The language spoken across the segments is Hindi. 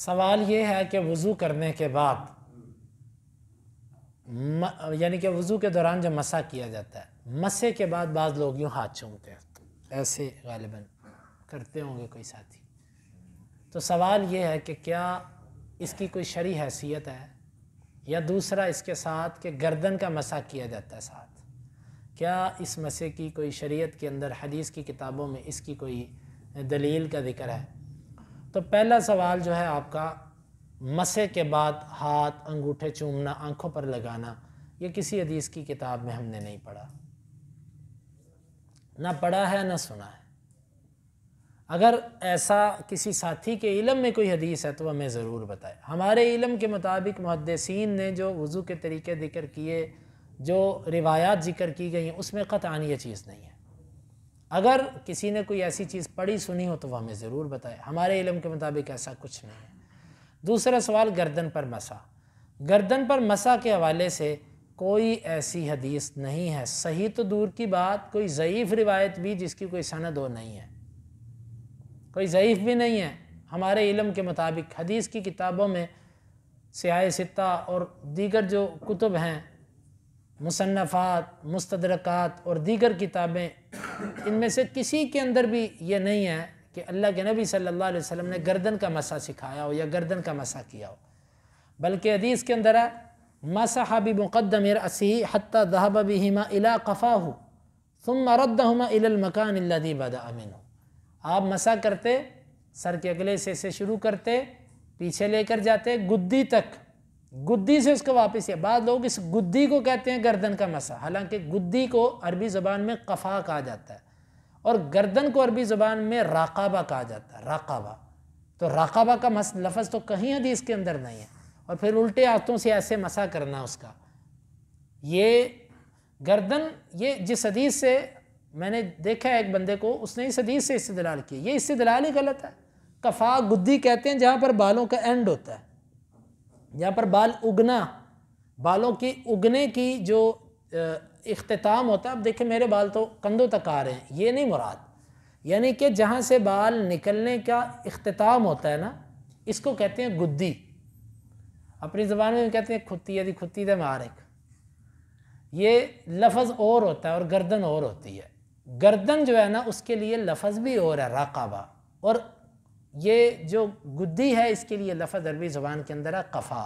सवाल ये है कि वज़ू करने के बाद यानी कि वज़ू के दौरान जब मसा किया जाता है मसे के बाद बाद लोग यूँ हाथ चूमते हैं ऐसे गालिबा करते होंगे कोई साथी तो सवाल ये है कि क्या इसकी कोई शरी हैसियत है या दूसरा इसके साथ के गर्दन का मसा किया जाता है साथ क्या इस मसे की कोई शरीयत के अंदर हदीस की किताबों में इसकी कोई दलील का जिक्र है तो पहला सवाल जो है आपका मसे के बाद हाथ अंगूठे चूमना आंखों पर लगाना ये किसी हदीस की किताब में हमने नहीं पढ़ा ना पढ़ा है ना सुना है अगर ऐसा किसी साथी के इलम में कोई हदीस है तो हमें ज़रूर बताए हमारे इलम के मुताबिक मुहदसिन ने जो वज़ू के तरीके जिक्र किए जो रिवायात जिक्र की गई हैं उसमें आनी यह चीज़ नहीं है अगर किसी ने कोई ऐसी चीज़ पढ़ी सुनी हो तो वह हमें ज़रूर बताए हमारे इलम के मुताबिक ऐसा कुछ नहीं है दूसरा सवाल गर्दन पर मसा गर्दन पर मसा के हवाले से कोई ऐसी हदीस नहीं है सही तो दूर की बात कोई ज़यीफ़ रिवायत भी जिसकी कोई सनद हो नहीं है कोई ज़यीफ़ भी नहीं है हमारे इलम के मुताबिक हदीस की किताबों में सियाह सित्ता और दीगर जो कुतुब हैं मुसन्फ़ात मुस्तरक़ात और दीगर किताबें इनमें से किसी के अंदर भी ये नहीं है कि अल्लाह के नबी सल्लल्लाहु अलैहि वसल्लम ने गर्दन का मसा सिखाया हो या गर्दन का मसा किया हो बल्कि अदीस के अंदर है मसा हबी मुक़दम असी हत दहाबी हिमा इला कफ़ा हो तुम मरद हमा इलमकान अल्लादी बदा अमिन आप मसा करते सर के अगले से से शुरू करते पीछे लेकर जाते गुद्दी तक गुद्दी से उसको वापस है बाद लोग इस गुद्दी को कहते हैं गर्दन का मसा हालांकि गुद्दी को अरबी ज़बान में कफ़ा कहा जाता है और गर्दन को अरबी ज़बान में राकाबा कहा जाता है राकाबा तो राकाबा का मस लफज तो कहीं अभी के अंदर नहीं है और फिर उल्टे हाथों से ऐसे मसा करना उसका ये गर्दन ये जिस हदीस से मैंने देखा है एक बंदे को उसने इस हदीस से इस्तेदलाल किया ये इस्तेदलाल ही गलत है कफ़ा गुद्दी कहते हैं जहाँ पर बालों का एंड होता है यहाँ पर बाल उगना बालों की उगने की जो अख्ताम होता है अब देखें मेरे बाल तो कंधों तक आ रहे हैं ये नहीं मुराद यानी कि जहाँ से बाल निकलने का अख्ताम होता है ना इसको कहते हैं गुद्दी अपनी ज़बान में कहते हैं खुदती यदि खुत्ती दम मारक ये लफज और होता है और गर्दन और होती है गर्दन जो है ना उसके लिए लफज भी और है राकाबा और ये जो गुद्दी है इसके लिए लफज अरबी जबान के अंदर है कफ़ा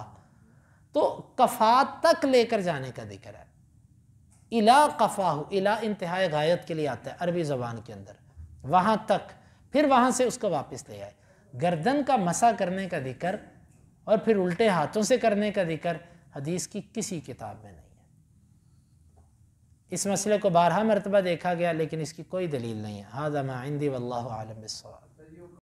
तो कफ़ा तक लेकर जाने का जिक्र है इला कफ़ा इला इंतहा गायत के लिए आता है अरबी जबान के अंदर वहाँ तक फिर वहाँ से उसको वापस ले आए गर्दन का मसा करने का जिक्र और फिर उल्टे हाथों से करने का जिक्र हदीस की किसी किताब में नहीं है इस मसले को बारह मरतबा देखा गया लेकिन इसकी कोई दलील नहीं है हादमा आइंदी वल्ल आलम